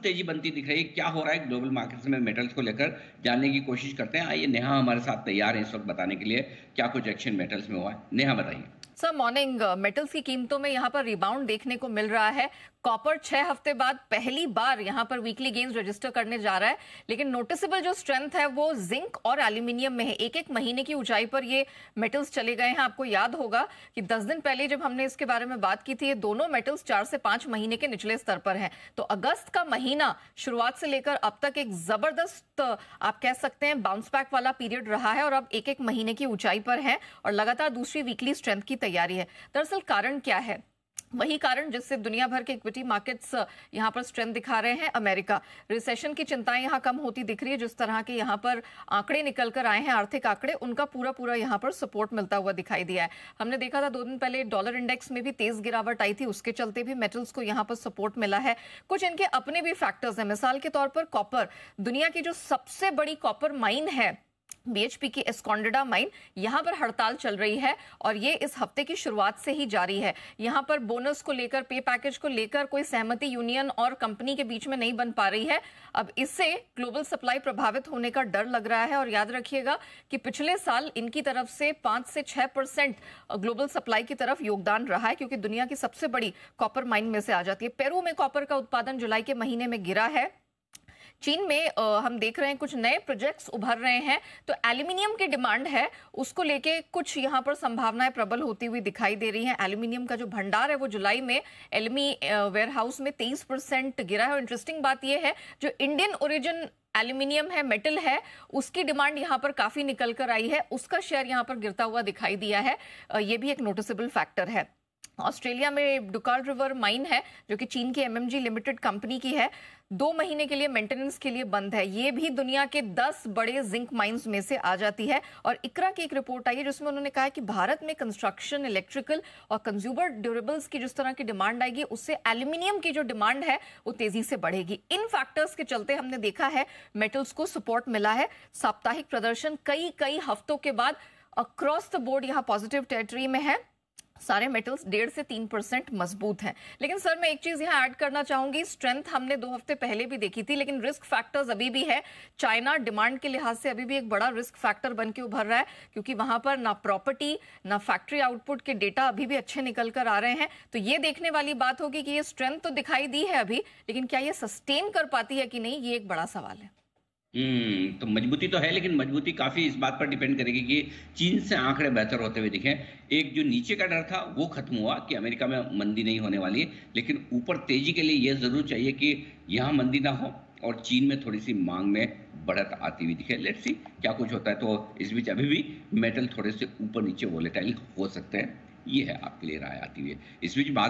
बहुत तेजी बनती दिख रही है क्या हो रहा है ग्लोबल मार्केट्स में मेटल्स को लेकर जानने की कोशिश करते हैं आइए नेहा हमारे साथ तैयार है इस वक्त बताने के लिए क्या कुछ एक्शन मेटल्स में हुआ है नेहा बताइए सर मॉर्निंग मेटल्स की कीमतों में यहाँ पर रिबाउंड देखने को मिल रहा है कॉपर छह हफ्ते बाद पहली बार यहाँ पर वीकली गेन्स रजिस्टर करने जा रहा है लेकिन नोटिसेबल जो स्ट्रेंथ है वो जिंक और एल्यूमिनियम में है एक एक महीने की ऊंचाई पर ये मेटल्स चले गए हैं आपको याद होगा कि दस दिन पहले जब हमने इसके बारे में बात की थी ये दोनों मेटल्स चार से पांच महीने के निचले स्तर पर है तो अगस्त का महीना महीना शुरुआत से लेकर अब तक एक जबरदस्त आप कह सकते हैं बाउंस बैक वाला पीरियड रहा है और अब एक एक महीने की ऊंचाई पर है और लगातार दूसरी वीकली स्ट्रेंथ की तैयारी है दरअसल कारण क्या है वही कारण जिससे दुनिया भर के इक्विटी मार्केट्स uh, यहाँ पर स्ट्रेंथ दिखा रहे हैं अमेरिका रिसेशन की चिंताएं यहाँ कम होती दिख रही है जिस तरह के यहाँ पर आंकड़े निकल कर आए हैं आर्थिक आंकड़े उनका पूरा पूरा यहाँ पर सपोर्ट मिलता हुआ दिखाई दिया है हमने देखा था दो दिन पहले डॉलर इंडेक्स में भी तेज गिरावट आई थी उसके चलते भी मेटल्स को यहाँ पर सपोर्ट मिला है कुछ इनके अपने भी फैक्टर्स हैं मिसाल के तौर पर कॉपर दुनिया की जो सबसे बड़ी कॉपर माइन है बीएचपी की एस्कॉन्डेडा माइन यहां पर हड़ताल चल रही है और ये इस हफ्ते की शुरुआत से ही जारी है यहाँ पर बोनस को लेकर पे पैकेज को लेकर कोई सहमति यूनियन और कंपनी के बीच में नहीं बन पा रही है अब इससे ग्लोबल सप्लाई प्रभावित होने का डर लग रहा है और याद रखिएगा कि पिछले साल इनकी तरफ से पांच से छह परसेंट ग्लोबल सप्लाई की तरफ योगदान रहा है क्योंकि दुनिया की सबसे बड़ी कॉपर माइन में से आ जाती है पेरू में कॉपर का उत्पादन जुलाई के महीने में गिरा है चीन में हम देख रहे हैं कुछ नए प्रोजेक्ट्स उभर रहे हैं तो एल्यूमिनियम की डिमांड है उसको लेके कुछ यहाँ पर संभावनाएं प्रबल होती हुई दिखाई दे रही हैं एल्यूमिनियम का जो भंडार है वो जुलाई में एलमी वेयरहाउस में तेईस परसेंट गिरा है और इंटरेस्टिंग बात यह है जो इंडियन ओरिजिन एल्यूमिनियम है मेटल है उसकी डिमांड यहाँ पर काफी निकल कर आई है उसका शेयर यहाँ पर गिरता हुआ दिखाई दिया है ये भी एक नोटिसेबल फैक्टर है ऑस्ट्रेलिया में डुकाल रिवर माइन है जो कि चीन की एमएमजी लिमिटेड कंपनी की है दो महीने के लिए मेंटेनेंस के लिए बंद है ये भी दुनिया के दस बड़े जिंक माइंस में से आ जाती है और इकरा की एक रिपोर्ट आई है जिसमें उन्होंने कहा कि भारत में कंस्ट्रक्शन इलेक्ट्रिकल और कंज्यूमर ड्यूरेबल्स की जिस तरह की डिमांड आएगी उससे एल्यूमिनियम की जो डिमांड है वो तेजी से बढ़ेगी इन फैक्टर्स के चलते हमने देखा है मेटल्स को सपोर्ट मिला है साप्ताहिक प्रदर्शन कई कई हफ्तों के बाद अक्रॉस द बोर्ड यहाँ पॉजिटिव टेरिटरी में है सारे मेटल्स डेढ़ से तीन परसेंट मजबूत हैं लेकिन सर मैं एक चीज यहाँ ऐड करना चाहूंगी स्ट्रेंथ हमने दो हफ्ते पहले भी देखी थी लेकिन रिस्क फैक्टर्स अभी भी है चाइना डिमांड के लिहाज से अभी भी एक बड़ा रिस्क फैक्टर बन के उभर रहा है क्योंकि वहां पर ना प्रॉपर्टी ना फैक्ट्री आउटपुट के डेटा अभी भी अच्छे निकल कर आ रहे हैं तो ये देखने वाली बात होगी कि ये स्ट्रेंथ तो दिखाई दी है अभी लेकिन क्या ये सस्टेन कर पाती है कि नहीं ये एक बड़ा सवाल है हम्म तो मजबूती तो है लेकिन मजबूती काफी इस बात पर डिपेंड करेगी कि चीन से आंकड़े बेहतर होते हुए दिखे एक जो नीचे का डर था वो खत्म हुआ कि अमेरिका में मंदी नहीं होने वाली है लेकिन ऊपर तेजी के लिए यह जरूर चाहिए कि यहाँ मंदी ना हो और चीन में थोड़ी सी मांग में बढ़त आती हुई दिखे लेट्स सी क्या कुछ होता है तो इस बीच अभी भी मेटल थोड़े से ऊपर नीचे वोलेटाइल हो सकते हैं ये है आपके लिए राय आती हुई इस बीच बात